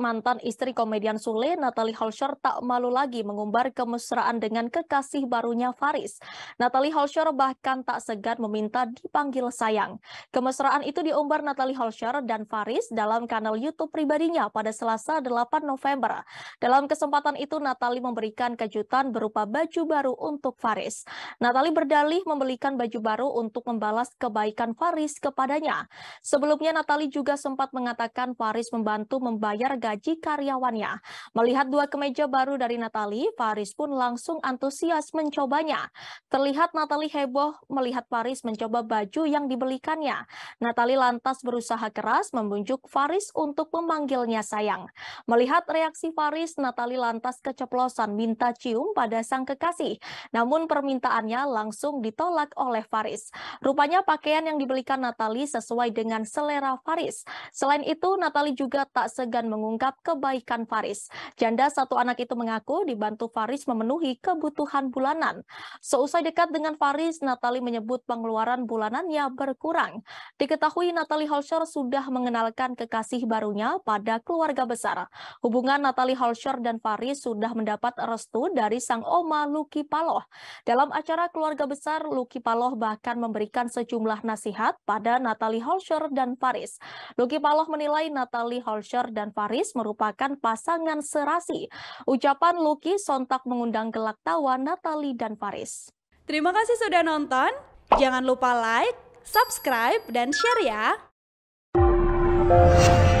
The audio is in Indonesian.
Mantan istri komedian Sule, Natalie Holscher tak malu lagi mengumbar kemesraan dengan kekasih barunya Faris. Natalie Holscher bahkan tak segan meminta dipanggil sayang. Kemesraan itu diumbar Natalie Holscher dan Faris dalam kanal YouTube pribadinya pada Selasa 8 November. Dalam kesempatan itu, Natalie memberikan kejutan berupa baju baru untuk Faris. Natalie berdalih membelikan baju baru untuk membalas kebaikan Faris kepadanya. Sebelumnya, Natalie juga sempat mengatakan Faris membantu membayar gaji karyawannya. Melihat dua kemeja baru dari Natali, Faris pun langsung antusias mencobanya. Terlihat Natali heboh melihat Faris mencoba baju yang dibelikannya. Natali lantas berusaha keras membunjuk Faris untuk memanggilnya sayang. Melihat reaksi Faris, Natali lantas keceplosan minta cium pada sang kekasih. Namun permintaannya langsung ditolak oleh Faris. Rupanya pakaian yang dibelikan Natali sesuai dengan selera Faris. Selain itu, Natali juga tak segan mengungkapkan mengungkap kebaikan Faris. Janda satu anak itu mengaku dibantu Faris memenuhi kebutuhan bulanan. Seusai dekat dengan Faris, Natali menyebut pengeluaran bulanannya berkurang. Diketahui Natali Holscher sudah mengenalkan kekasih barunya pada keluarga besar. Hubungan Natali Holscher dan Faris sudah mendapat restu dari sang oma Lucky Paloh. Dalam acara keluarga besar, Lucky Paloh bahkan memberikan sejumlah nasihat pada Natali Holscher dan Faris. Lucky Paloh menilai Natali Holscher dan Faris Anies merupakan pasangan serasi. Ucapan Lucky sontak mengundang gelak tawa Natali dan Faris. Terima kasih sudah nonton. Jangan lupa like, subscribe, dan share ya.